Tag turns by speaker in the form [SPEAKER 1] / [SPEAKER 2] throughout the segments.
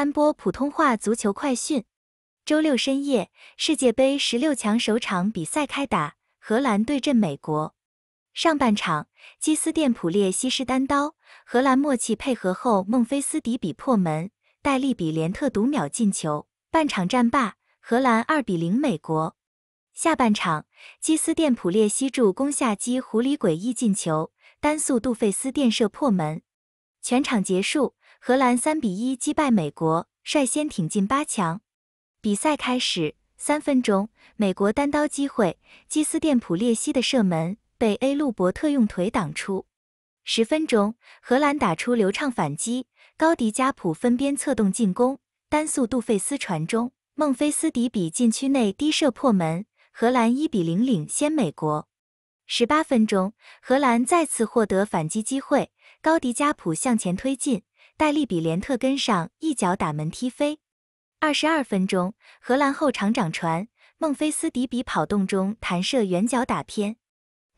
[SPEAKER 1] 三播普通话足球快讯：周六深夜，世界杯十六强首场比赛开打，荷兰对阵美国。上半场，基斯甸普列西施单刀，荷兰默契配合后，孟菲斯迪比破门，戴利比连特独秒进球，半场战罢，荷兰二比零美国。下半场，基斯甸普列西助攻下击狐狸诡异进球，丹速杜费斯电射破门，全场结束。荷兰三比一击败美国，率先挺进八强。比赛开始三分钟，美国单刀机会，基斯甸普列西的射门被 A 路伯特用腿挡出。十分钟，荷兰打出流畅反击，高迪加普分边策动进攻，单速杜费斯传中，孟菲斯迪比禁区内低射破门，荷兰一比零领先美国。十八分钟，荷兰再次获得反击机会，高迪加普向前推进。戴利比连特跟上一脚打门踢飞，二十二分钟，荷兰后场长传，孟菲斯迪比跑动中弹射远角打偏，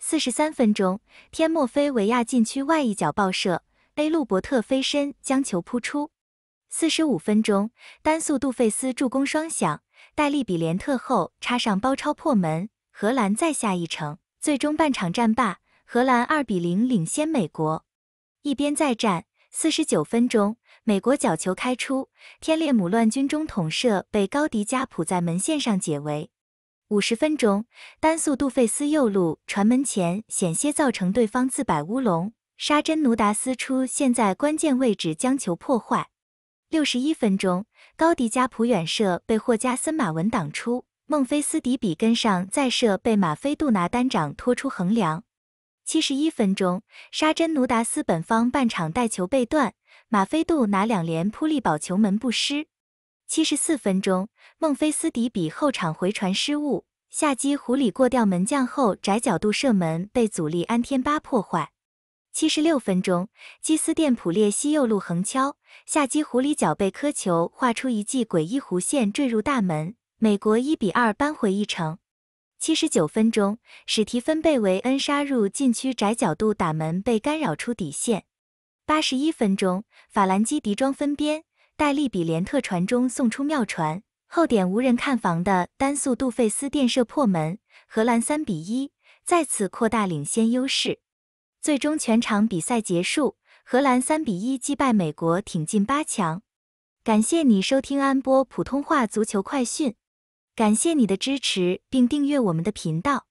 [SPEAKER 1] 四十三分钟，天莫菲维亚禁区外一脚爆射，A 路伯特飞身将球扑出，四十五分钟，丹速杜费斯助攻双响，戴利比连特后插上包抄破门，荷兰再下一城，最终半场战罢，荷兰二比零领先美国，一边再战。四十九分钟，美国角球开出，天列姆乱军中统射被高迪加普在门线上解围。五十分钟，丹素杜费斯右路传门前险些造成对方自摆乌龙，沙真奴达斯出现在关键位置将球破坏。六十一分钟，高迪加普远射被霍加森马文挡出，孟菲斯迪比跟上再射被马菲杜拿单掌托出横梁。七十一分钟，沙真努达斯本方半场带球被断，马菲杜拿两连扑力保球门不失。七十四分钟，孟菲斯迪比后场回传失误，下基狐狸过掉门将后窄角度射门被祖力安天巴破坏。七十六分钟，基斯店普列西右路横敲，下基狐狸脚背磕球画出一记诡异弧线坠入大门，美国一比二扳回一城。七十九分钟，史蒂芬贝维恩杀入禁区，窄角度打门被干扰出底线。八十一分钟，法兰基迪庄分边，戴利比连特传中送出妙传，后点无人看防的单速杜费斯电射破门，荷兰三比一再次扩大领先优势。最终全场比赛结束，荷兰三比一击败美国，挺进八强。感谢你收听安波普通话足球快讯。感谢你的支持，并订阅我们的频道。